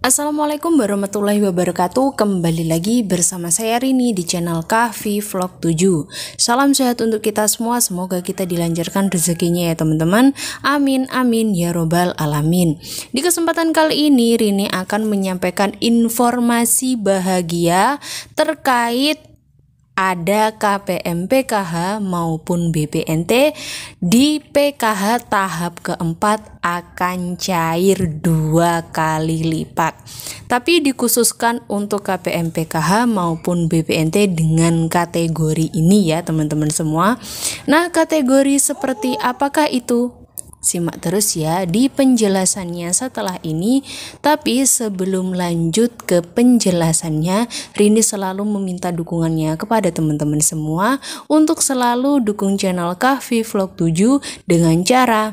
Assalamualaikum warahmatullahi wabarakatuh Kembali lagi bersama saya Rini di channel Kahvi Vlog 7 Salam sehat untuk kita semua Semoga kita dilancarkan rezekinya ya teman-teman Amin amin ya robbal alamin Di kesempatan kali ini Rini akan menyampaikan informasi bahagia Terkait ada KPMPKH maupun BPNT di PKH tahap keempat akan cair dua kali lipat tapi dikhususkan untuk KPMPKH maupun BPNT dengan kategori ini ya teman-teman semua nah kategori seperti apakah itu Simak terus ya di penjelasannya setelah ini. Tapi sebelum lanjut ke penjelasannya, Rini selalu meminta dukungannya kepada teman-teman semua untuk selalu dukung channel Kahvi Vlog 7 dengan cara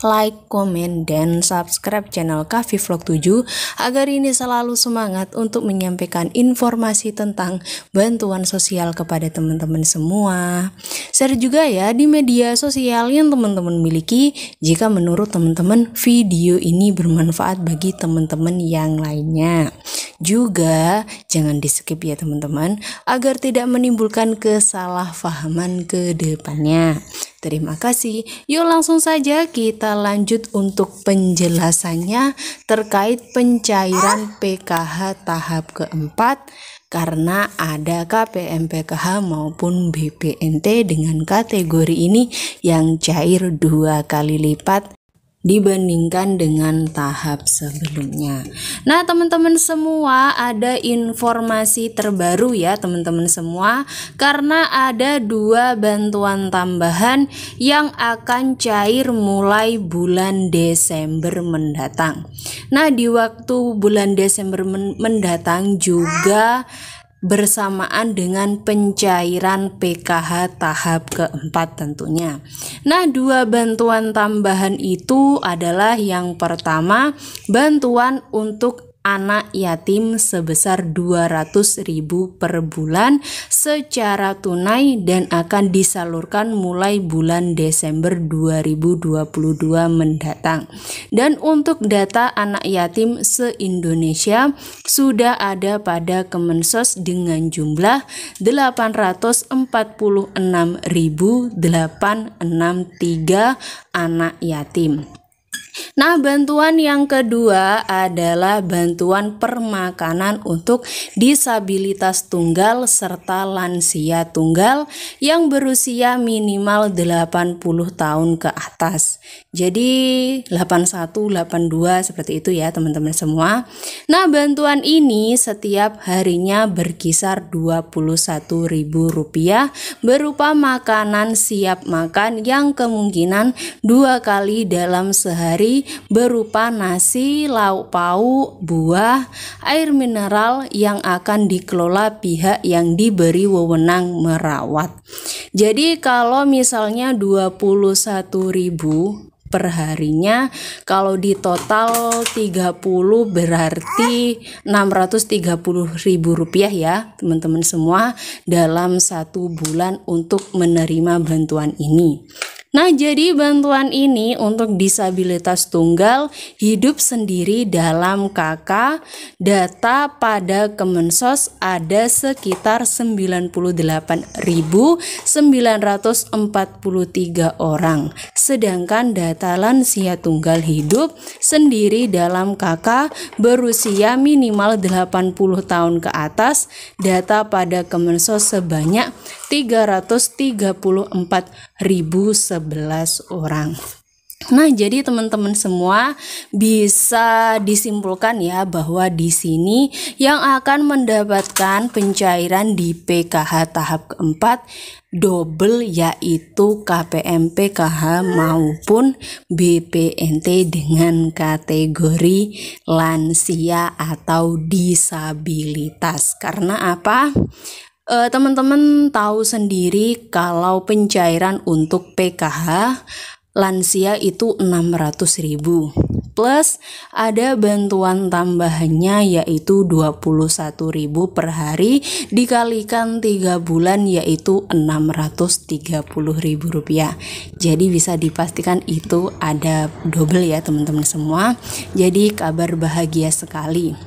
like, komen, dan subscribe channel Kavi Vlog 7 agar ini selalu semangat untuk menyampaikan informasi tentang bantuan sosial kepada teman-teman semua. Share juga ya di media sosial yang teman-teman miliki jika menurut teman-teman video ini bermanfaat bagi teman-teman yang lainnya. Juga jangan di skip ya teman-teman agar tidak menimbulkan kesalahpahaman ke depannya. Terima kasih. Yuk langsung saja kita lanjut untuk penjelasannya terkait pencairan PKH tahap keempat karena ada KPMPKH maupun BPNT dengan kategori ini yang cair dua kali lipat dibandingkan dengan tahap sebelumnya. Nah, teman-teman semua, ada informasi terbaru ya, teman-teman semua, karena ada dua bantuan tambahan yang akan cair mulai bulan Desember mendatang. Nah, di waktu bulan Desember mendatang juga bersamaan dengan pencairan PKH tahap keempat tentunya. Nah, dua bantuan tambahan itu adalah yang pertama bantuan untuk anak yatim sebesar 200 ribu per bulan secara tunai dan akan disalurkan mulai bulan Desember 2022 mendatang. Dan untuk data anak yatim se-Indonesia sudah ada pada Kemensos dengan jumlah 846.863 anak yatim. Nah, bantuan yang kedua adalah bantuan permakanan untuk disabilitas tunggal serta lansia tunggal yang berusia minimal 80 tahun ke atas. Jadi 81, 82 seperti itu ya teman-teman semua. Nah, bantuan ini setiap harinya berkisar Rp21.000 berupa makanan siap makan yang kemungkinan dua kali dalam sehari berupa nasi, lauk pauk, buah, air mineral yang akan dikelola pihak yang diberi wewenang merawat. Jadi kalau misalnya 21.000 perharinya kalau di total 30 berarti 630 ribu rupiah ya teman-teman semua dalam satu bulan untuk menerima bantuan ini Nah, jadi bantuan ini untuk disabilitas tunggal hidup sendiri dalam KK. Data pada Kemensos ada sekitar 98.943 orang. Sedangkan data lansia tunggal hidup sendiri dalam KK berusia minimal 80 tahun ke atas, data pada Kemensos sebanyak 334 1011 orang. Nah, jadi teman-teman semua bisa disimpulkan ya bahwa di sini yang akan mendapatkan pencairan di PKH tahap keempat double yaitu KPM PKH maupun BPNT dengan kategori lansia atau disabilitas. Karena apa? uh, teman-teman tahu sendiri kalau pencairan untuk PKH lansia itu 600.000 ribu plus ada bantuan tambahannya yaitu 21.000 ribu per hari dikalikan 3 bulan yaitu 630.000 ribu rupiah jadi bisa dipastikan itu ada double ya teman-teman semua jadi kabar bahagia sekali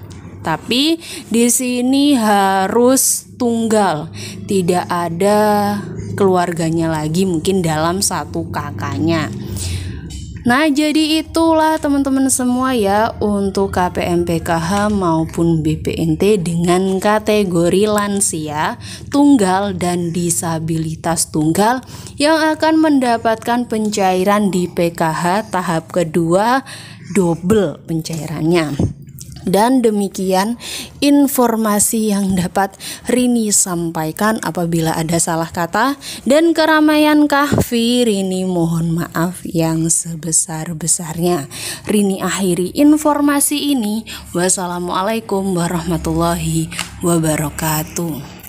tapi di sini harus tunggal, tidak ada keluarganya lagi mungkin dalam satu kakaknya. Nah, jadi itulah teman-teman semua ya untuk KPM PKH maupun BPNT dengan kategori lansia, tunggal dan disabilitas tunggal yang akan mendapatkan pencairan di PKH tahap kedua double pencairannya. Dan demikian informasi yang dapat Rini sampaikan apabila ada salah kata dan keramaian kahfi Rini mohon maaf yang sebesar-besarnya. Rini akhiri informasi ini. Wassalamualaikum warahmatullahi wabarakatuh.